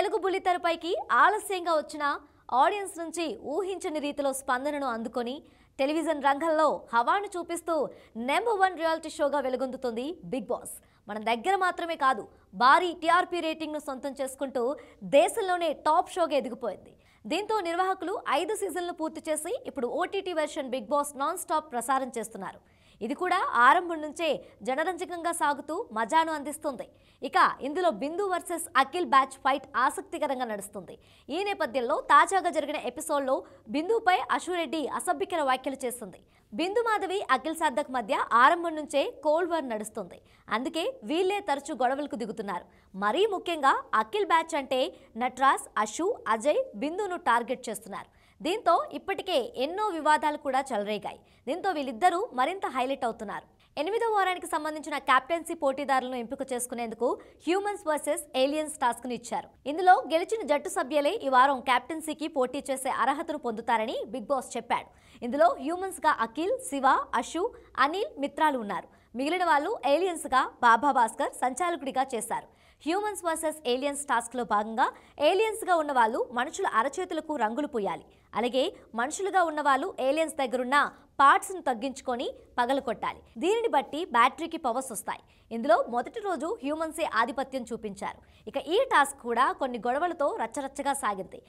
తెలుగు బుల్లితెరపైకి ఆలస్యంగా వచ్చిన ఆడియన్స్ నుంచి ఊహించని రీతిలో స్పందనను అందుకొని టెలివిజన్ రంగంలో హవాను చూపిస్తూ నెంబర్ వన్ రియాలిటీ షోగా వెలుగొందుతుంది బిగ్ బాస్ మన దగ్గర మాత్రమే కాదు భారీ టీఆర్పీ రేటింగ్ను సొంతం చేసుకుంటూ దేశంలోనే టాప్ షోగా ఎదిగిపోయింది దీంతో నిర్వాహకులు ఐదు సీజన్లు పూర్తి చేసి ఇప్పుడు OTT version Bigg Boss non stop ప్రసారం చేస్తున్నారు ఇది కూడా ఆరంభం నుంచే జనరంజకంగా సాగుతూ మజాను అందిస్తుంది ఇక ఇందులో Bindu versus Akhil batch fight ఆసక్తికరంగా నడుస్తుంది ఈ నేపథ్యంలో తాజాగా జరిగిన ఎపిసోడ్లో బిందుపై అశురెడ్డి అసభ్యకర వ్యాఖ్యలు చేస్తుంది బిందు మాధవి అఖిల్ సార్థక్ మధ్య ఆరంభం నుంచే కోల్డ్ వార్ నడుస్తుంది అందుకే వీళ్ళే తరచూ గొడవలకు దిగుతున్నారు మరీ ముఖ్యంగా అఖిల్ బ్యాచ్ అంటే నట్రాస్ అశు అజయ్ బిందును టార్గెట్ చేస్తున్నారు దీంతో ఇప్పటికే ఎన్నో వివాదాలు కూడా చెలరేగాయి దీంతో వీళ్ళిద్దరూ మరింత హైలైట్ అవుతున్నారు ఎనిమిదో వారానికి సంబంధించిన కెప్టెన్సీ పోటీదారులను ఎంపిక చేసుకునేందుకు హ్యూమన్స్ వర్సెస్ ఏలియన్స్ టాస్క్ ను ఇచ్చారు ఇందులో గెలిచిన జట్టు సభ్యులే ఈ వారం కెప్టెన్సీకి పోటీ చేసే అర్హతను పొందుతారని బిగ్ బాస్ చెప్పాడు ఇందులో హ్యూమన్స్ గా అఖిల్ శివ అశు అనిల్ మిత్రాలు ఉన్నారు మిగిలిన వాళ్ళు ఏలియన్స్ గా బాబా భాస్కర్ సంచాలకుడిగా చేశారు హ్యూమన్స్ వర్సెస్ ఏలియన్స్ టాస్క్లో భాగంగా ఏలియన్స్గా ఉన్న వాళ్ళు మనుషుల అరచేతులకు రంగులు పోయాలి అలాగే మనుషులుగా ఉన్న వాళ్ళు ఏలియన్స్ దగ్గరున్న పార్ట్స్ను తగ్గించుకొని కొట్టాలి దీనిని బట్టి బ్యాటరీకి పవర్స్ వస్తాయి ఇందులో మొదటి రోజు హ్యూమన్సే ఆధిపత్యం చూపించారు ఇక ఈ టాస్క్ కూడా కొన్ని గొడవలతో రచ్చరచ్చగా సాగింది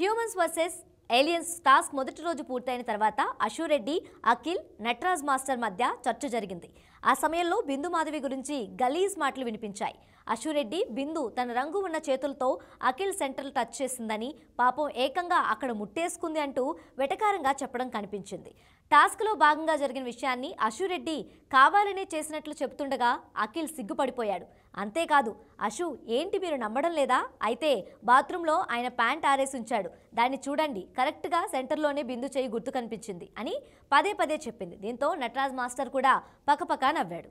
హ్యూమన్స్ వర్సెస్ ఏలియన్స్ టాస్క్ మొదటి రోజు పూర్తయిన తర్వాత అశురెడ్డి అఖిల్ నటరాజ్ మాస్టర్ మధ్య చర్చ జరిగింది ఆ సమయంలో బిందు మాధవి గురించి గలీజ్ మాటలు వినిపించాయి అశురెడ్డి బిందు తన రంగు ఉన్న చేతులతో అఖిల్ సెంటర్ టచ్ చేసిందని పాపం ఏకంగా అక్కడ ముట్టేసుకుంది అంటూ వెటకారంగా చెప్పడం కనిపించింది టాస్క్లో భాగంగా జరిగిన విషయాన్ని అశురెడ్డి కావాలనే చేసినట్లు చెబుతుండగా అఖిల్ సిగ్గుపడిపోయాడు అంతేకాదు అశు ఏంటి మీరు నమ్మడం లేదా అయితే బాత్రూంలో ఆయన ప్యాంట్ ఆరేసి ఉంచాడు దాన్ని చూడండి కరెక్ట్గా సెంటర్లోనే బిందు చేయి గుర్తు కనిపించింది అని పదే పదే చెప్పింది దీంతో నటరాజ్ మాస్టర్ కూడా పక్కపక్క నవ్వాడు